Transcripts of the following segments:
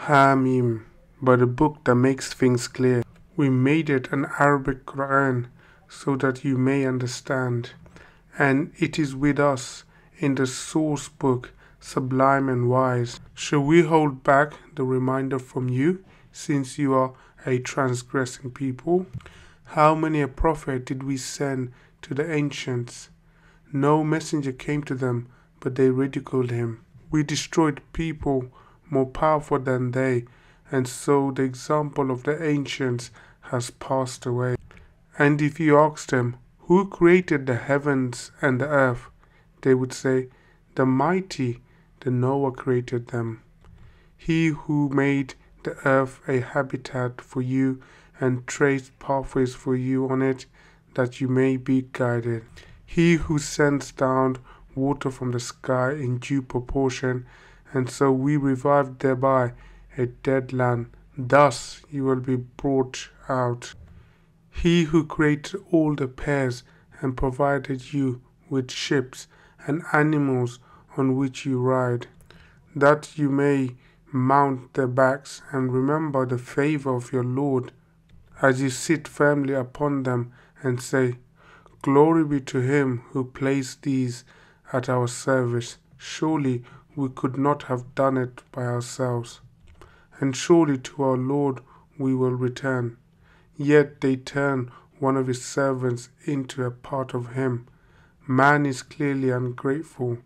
Hamim, but a book that makes things clear. We made it an Arabic Quran so that you may understand. And it is with us in the source book, sublime and wise. Shall we hold back the reminder from you, since you are a transgressing people? How many a prophet did we send to the ancients? No messenger came to them, but they ridiculed him. We destroyed people more powerful than they, and so the example of the ancients has passed away. And if you asked them, Who created the heavens and the earth? they would say, The mighty, the Noah created them. He who made the earth a habitat for you and traced pathways for you on it, that you may be guided. He who sends down water from the sky in due proportion and so we revived thereby a dead land. Thus you will be brought out. He who created all the pairs and provided you with ships and animals on which you ride, that you may mount their backs and remember the favor of your Lord as you sit firmly upon them and say, Glory be to him who placed these at our service. Surely we could not have done it by ourselves. And surely to our Lord we will return. Yet they turn one of his servants into a part of him. Man is clearly ungrateful.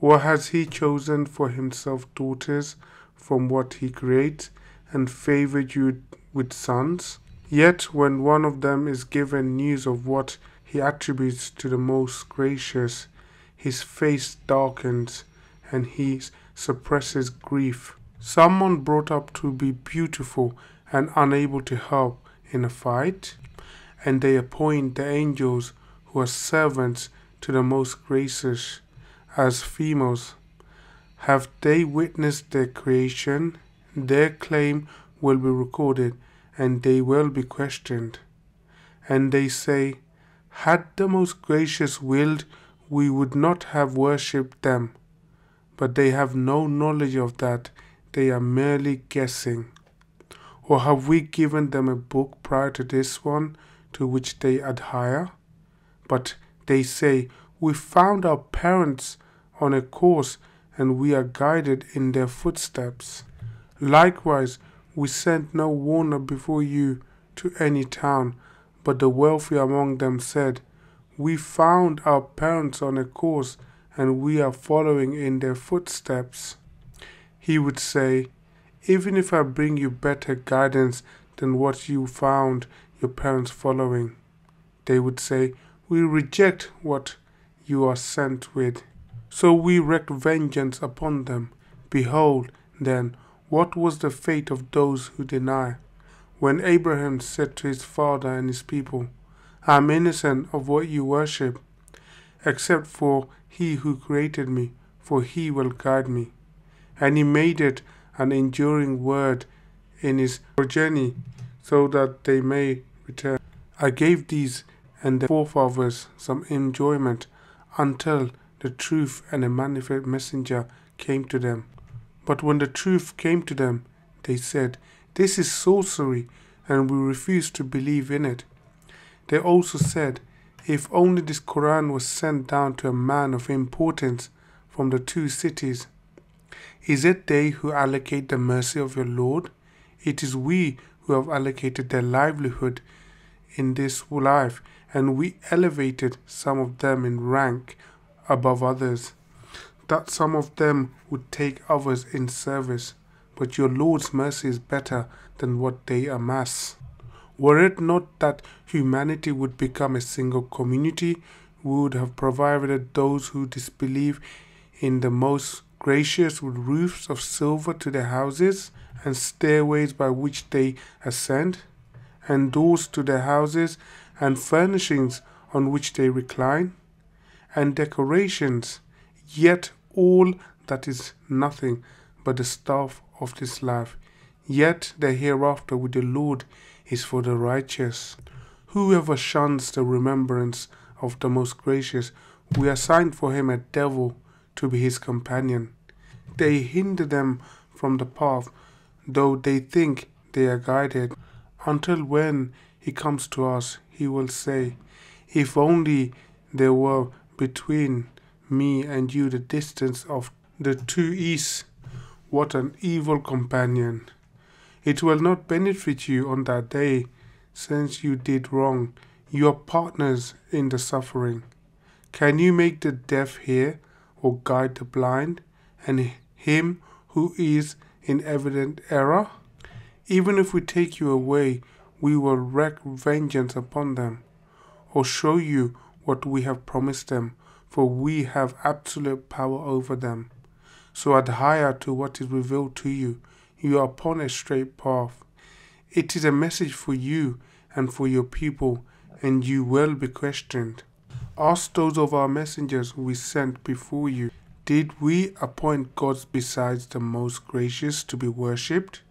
Or has he chosen for himself daughters from what he creates and favored you with sons? Yet when one of them is given news of what he attributes to the most gracious, his face darkens and he suppresses grief. Someone brought up to be beautiful and unable to help in a fight, and they appoint the angels who are servants to the most gracious as females. Have they witnessed their creation? Their claim will be recorded, and they will be questioned. And they say, Had the most gracious willed, we would not have worshipped them but they have no knowledge of that. They are merely guessing. Or have we given them a book prior to this one to which they adhere? But they say, We found our parents on a course and we are guided in their footsteps. Likewise, we sent no warner before you to any town, but the wealthy among them said, We found our parents on a course and we are following in their footsteps. He would say, Even if I bring you better guidance than what you found your parents following, they would say, We reject what you are sent with. So we wreak vengeance upon them. Behold, then, what was the fate of those who deny? When Abraham said to his father and his people, I am innocent of what you worship, except for he who created me, for he will guide me. And he made it an enduring word in his progeny, so that they may return. I gave these and their forefathers some enjoyment until the truth and a manifest messenger came to them. But when the truth came to them, they said, This is sorcery, and we refuse to believe in it. They also said, if only this Quran was sent down to a man of importance from the two cities. Is it they who allocate the mercy of your Lord? It is we who have allocated their livelihood in this life, and we elevated some of them in rank above others, that some of them would take others in service. But your Lord's mercy is better than what they amass. Were it not that humanity would become a single community, we would have provided those who disbelieve in the most gracious with roofs of silver to their houses, and stairways by which they ascend, and doors to their houses, and furnishings on which they recline, and decorations, yet all that is nothing but the stuff of this life. Yet the hereafter with the Lord is for the righteous. Whoever shuns the remembrance of the most gracious, we assign for him a devil to be his companion. They hinder them from the path, though they think they are guided, until when he comes to us, he will say, If only there were between me and you the distance of the two easts, what an evil companion! It will not benefit you on that day, since you did wrong. Your partners in the suffering. Can you make the deaf hear, or guide the blind, and him who is in evident error? Even if we take you away, we will wreak vengeance upon them, or show you what we have promised them, for we have absolute power over them. So adhere to what is revealed to you you are upon a straight path. It is a message for you and for your people, and you will be questioned. Ask those of our messengers we sent before you Did we appoint gods besides the most gracious to be worshipped?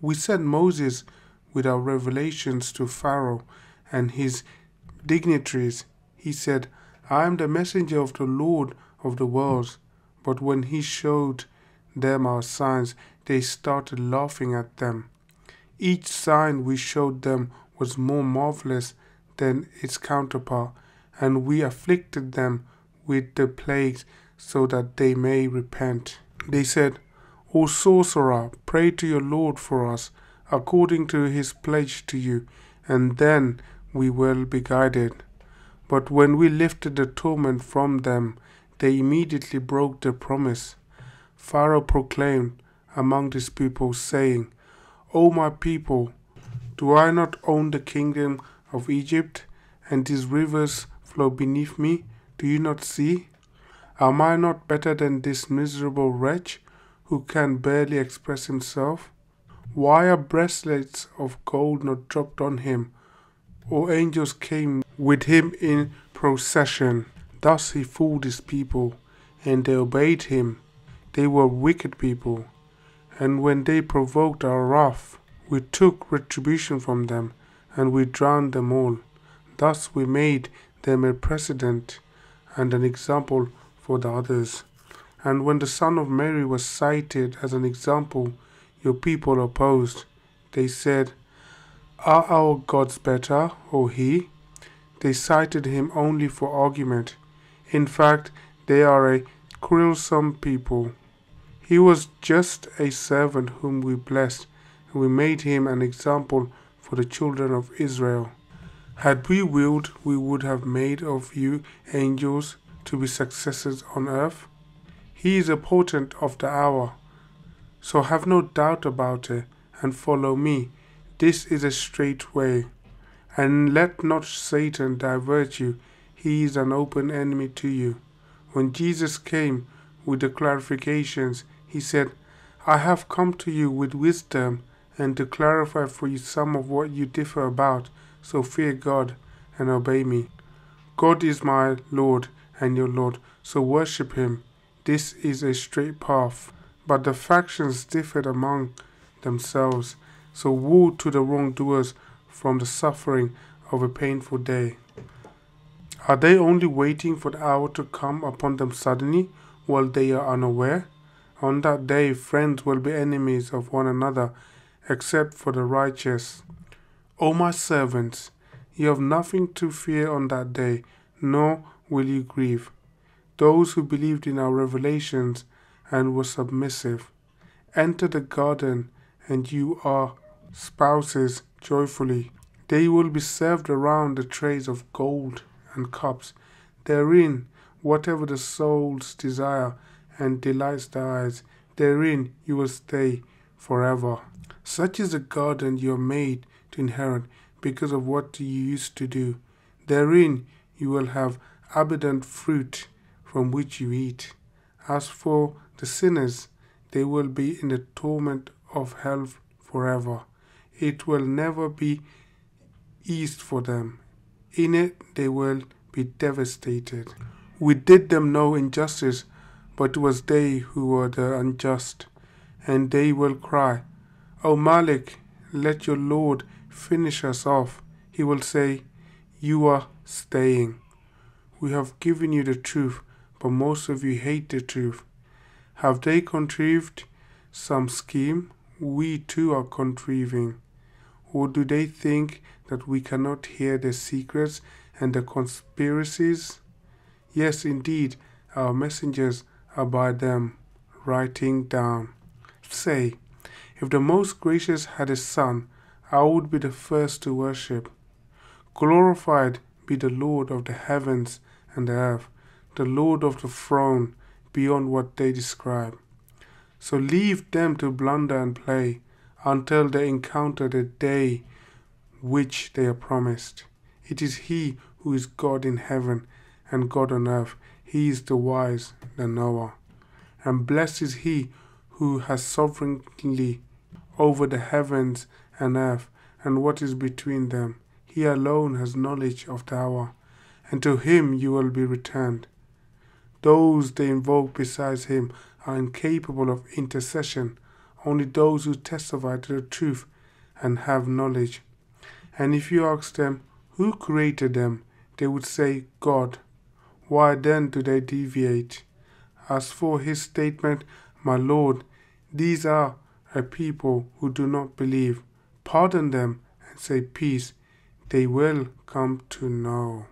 We sent Moses with our revelations to Pharaoh and his dignitaries. He said, I am the messenger of the Lord of the worlds. But when he showed them our signs, they started laughing at them. Each sign we showed them was more marvelous than its counterpart, and we afflicted them with the plagues so that they may repent. They said, O sorcerer, pray to your Lord for us, according to his pledge to you, and then we will be guided. But when we lifted the torment from them, they immediately broke their promise. Pharaoh proclaimed among his people, saying, O my people, do I not own the kingdom of Egypt, and these rivers flow beneath me? Do you not see? Am I not better than this miserable wretch who can barely express himself? Why are bracelets of gold not dropped on him, or angels came with him in procession? Thus he fooled his people, and they obeyed him. They were wicked people, and when they provoked our wrath, we took retribution from them, and we drowned them all. Thus we made them a precedent and an example for the others. And when the Son of Mary was cited as an example, your people opposed. They said, Are our gods better, or he? They cited him only for argument. In fact, they are a quarrelsome people. He was just a servant whom we blessed, and we made him an example for the children of Israel. Had we willed, we would have made of you angels to be successors on earth. He is a portent of the hour. So have no doubt about it, and follow me. This is a straight way. And let not Satan divert you, he is an open enemy to you. When Jesus came with the clarifications, he said, I have come to you with wisdom and to clarify for you some of what you differ about, so fear God and obey me. God is my Lord and your Lord, so worship him. This is a straight path. But the factions differed among themselves, so woe to the wrongdoers from the suffering of a painful day. Are they only waiting for the hour to come upon them suddenly, while they are unaware? On that day, friends will be enemies of one another, except for the righteous. O my servants, you have nothing to fear on that day, nor will you grieve. Those who believed in our revelations and were submissive enter the garden, and you are spouses joyfully. They will be served around the trays of gold and cups. Therein, whatever the soul's desire and delights the eyes. Therein you will stay forever. Such is the garden you are made to inherit because of what you used to do. Therein you will have abundant fruit from which you eat. As for the sinners, they will be in the torment of hell forever. It will never be eased for them. In it they will be devastated. We did them no injustice, but it was they who were the unjust. And they will cry, O Malik, let your Lord finish us off. He will say, You are staying. We have given you the truth, but most of you hate the truth. Have they contrived some scheme? We too are contriving. Or do they think that we cannot hear their secrets and their conspiracies? Yes, indeed, our messengers about them, writing down, Say, if the Most Gracious had a son, I would be the first to worship. Glorified be the Lord of the heavens and the earth, the Lord of the throne, beyond what they describe. So leave them to blunder and play until they encounter the day which they are promised. It is He who is God in heaven and God on earth. He is the wise, the knower. And blessed is he who has sovereignty over the heavens and earth and what is between them. He alone has knowledge of the hour, and to him you will be returned. Those they invoke besides him are incapable of intercession, only those who testify to the truth and have knowledge. And if you ask them, Who created them? they would say, God. Why then do they deviate? As for his statement, My Lord, these are a people who do not believe. Pardon them and say peace. They will come to know.